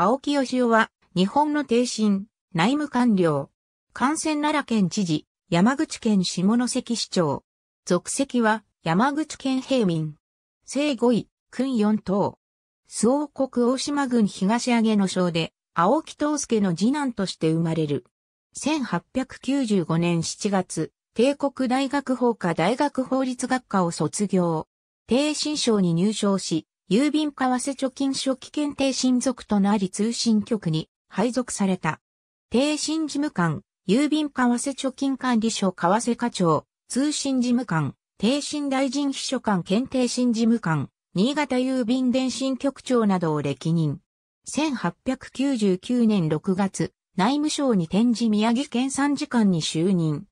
青木義雄は、日本の帝臣、内務官僚、感染奈良県知事、山口県下関市長。属籍は、山口県平民。正5位、君4等。総王国大島郡東上の省で、青木東介の次男として生まれる。1895年7月、帝国大学法科大学法律学科を卒業。帝新省に入省し、郵便為替貯金初期検定親族となり通信局に配属された。定信事務官、郵便為替貯金管理所為替課長、通信事務官、定信大臣秘書官検定信事務官、新潟郵便電信局長などを歴任。1899年6月、内務省に転じ宮城県参事官に就任。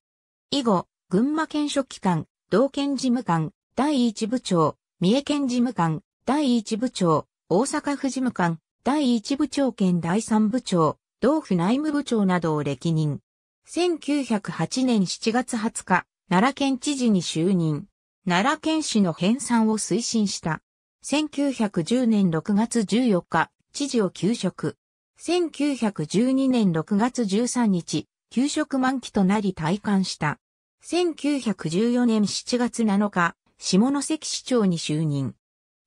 以後、群馬県書記官、道県事務官、第一部長、三重県事務官、第一部長、大阪府事務官、第一部長兼第三部長、同府内務部長などを歴任。1908年7月20日、奈良県知事に就任。奈良県市の編纂を推進した。1910年6月14日、知事を休職。1912年6月13日、休職満期となり退官した。1914年7月7日、下関市長に就任。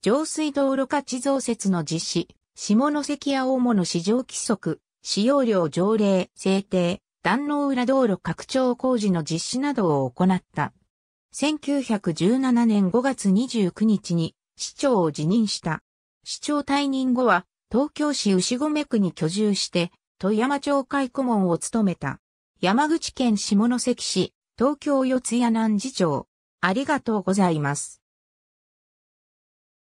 上水道路価地増設の実施、下関や大物市場規則、使用量条例制定、壇の浦道路拡張工事の実施などを行った。1917年5月29日に市長を辞任した。市長退任後は東京市牛込区に居住して富山町会顧問を務めた。山口県下関市東京四谷南次町。ありがとうございます。